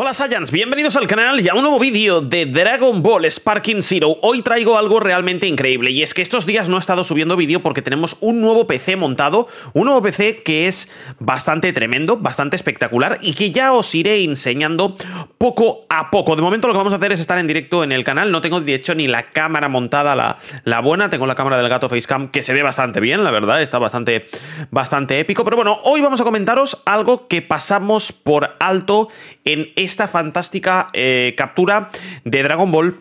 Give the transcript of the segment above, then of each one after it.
Hola Saiyans, bienvenidos al canal y a un nuevo vídeo de Dragon Ball Sparking Zero. Hoy traigo algo realmente increíble y es que estos días no he estado subiendo vídeo porque tenemos un nuevo PC montado, un nuevo PC que es bastante tremendo, bastante espectacular y que ya os iré enseñando poco a poco. De momento lo que vamos a hacer es estar en directo en el canal, no tengo de hecho ni la cámara montada la, la buena, tengo la cámara del gato Facecam que se ve bastante bien, la verdad, está bastante, bastante épico, pero bueno, hoy vamos a comentaros algo que pasamos por alto en este esta fantástica eh, captura de Dragon Ball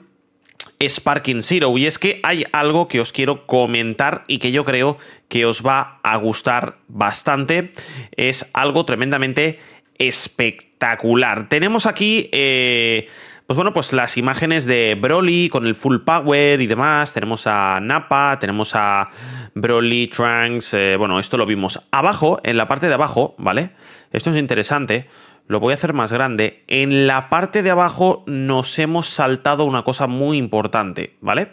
Sparking Zero. Y es que hay algo que os quiero comentar y que yo creo que os va a gustar bastante. Es algo tremendamente espectacular. Tenemos aquí... Eh, pues bueno, pues las imágenes de Broly con el full power y demás. Tenemos a Napa, tenemos a Broly, Trunks. Eh, bueno, esto lo vimos abajo, en la parte de abajo, ¿vale? Esto es interesante lo voy a hacer más grande, en la parte de abajo nos hemos saltado una cosa muy importante, ¿vale?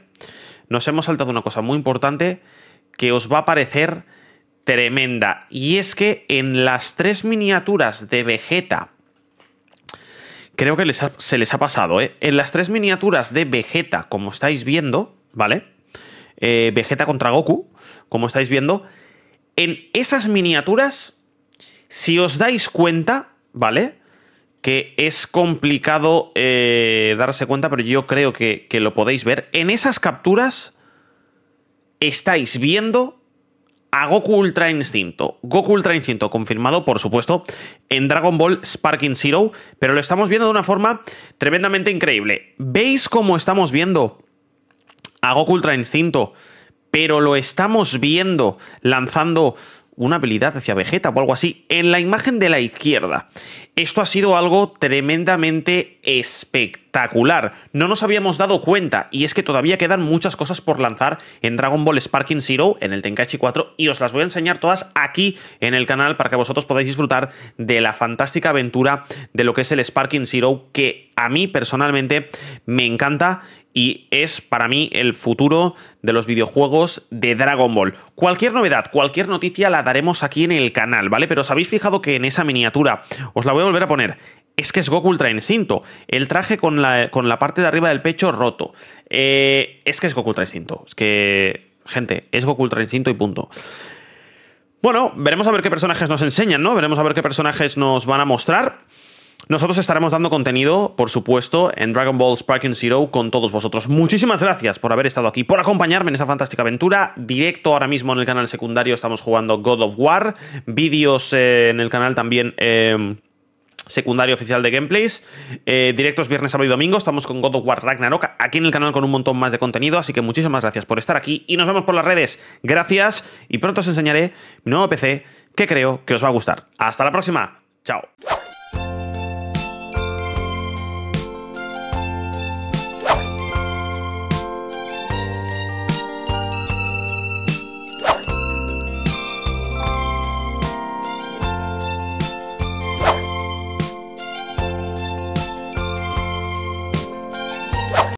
Nos hemos saltado una cosa muy importante que os va a parecer tremenda. Y es que en las tres miniaturas de Vegeta, creo que se les ha pasado, ¿eh? En las tres miniaturas de Vegeta, como estáis viendo, ¿vale? Eh, Vegeta contra Goku, como estáis viendo, en esas miniaturas, si os dais cuenta, ¿vale? Que es complicado eh, darse cuenta, pero yo creo que, que lo podéis ver. En esas capturas estáis viendo a Goku Ultra Instinto. Goku Ultra Instinto confirmado, por supuesto, en Dragon Ball Sparking Zero, pero lo estamos viendo de una forma tremendamente increíble. ¿Veis cómo estamos viendo a Goku Ultra Instinto? Pero lo estamos viendo lanzando una habilidad hacia Vegeta o algo así, en la imagen de la izquierda. Esto ha sido algo tremendamente espectacular no nos habíamos dado cuenta, y es que todavía quedan muchas cosas por lanzar en Dragon Ball Sparking Zero, en el Tenkaichi 4, y os las voy a enseñar todas aquí en el canal para que vosotros podáis disfrutar de la fantástica aventura de lo que es el Sparking Zero, que a mí personalmente me encanta y es para mí el futuro de los videojuegos de Dragon Ball. Cualquier novedad, cualquier noticia la daremos aquí en el canal, ¿vale? Pero os habéis fijado que en esa miniatura, os la voy a volver a poner, es que es Goku Ultra Instinto. El traje con la, con la parte de arriba del pecho roto. Eh, es que es Goku Ultra Instinto. Es que, gente, es Goku Ultra Instinto y punto. Bueno, veremos a ver qué personajes nos enseñan, ¿no? Veremos a ver qué personajes nos van a mostrar. Nosotros estaremos dando contenido, por supuesto, en Dragon Ball Sparking Zero con todos vosotros. Muchísimas gracias por haber estado aquí, por acompañarme en esta fantástica aventura. Directo ahora mismo en el canal secundario estamos jugando God of War. Vídeos eh, en el canal también... Eh, secundario oficial de gameplays. Eh, directos viernes, sábado y domingo. Estamos con God of War Ragnarok aquí en el canal con un montón más de contenido. Así que muchísimas gracias por estar aquí y nos vemos por las redes. Gracias y pronto os enseñaré mi nuevo PC que creo que os va a gustar. Hasta la próxima. Chao.